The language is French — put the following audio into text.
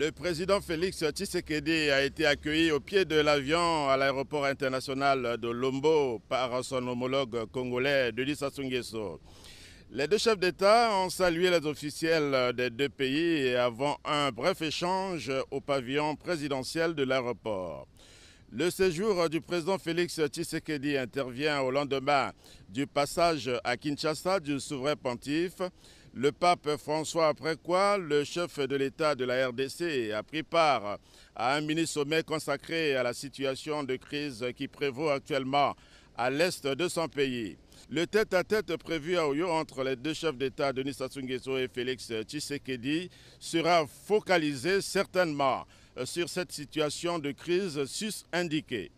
Le président Félix Tshisekedi a été accueilli au pied de l'avion à l'aéroport international de Lombo par son homologue congolais Denis Sassou Nguesso. Les deux chefs d'État ont salué les officiels des deux pays et avant un bref échange au pavillon présidentiel de l'aéroport. Le séjour du président Félix Tshisekedi intervient au lendemain du passage à Kinshasa du souverain pontife. Le pape François, après quoi le chef de l'État de la RDC a pris part à un mini-sommet consacré à la situation de crise qui prévaut actuellement à l'est de son pays. Le tête-à-tête prévu à Oyo entre les deux chefs d'État, Denis Sassou Nguesso et Félix Tshisekedi, sera focalisé certainement sur cette situation de crise sus indiquée.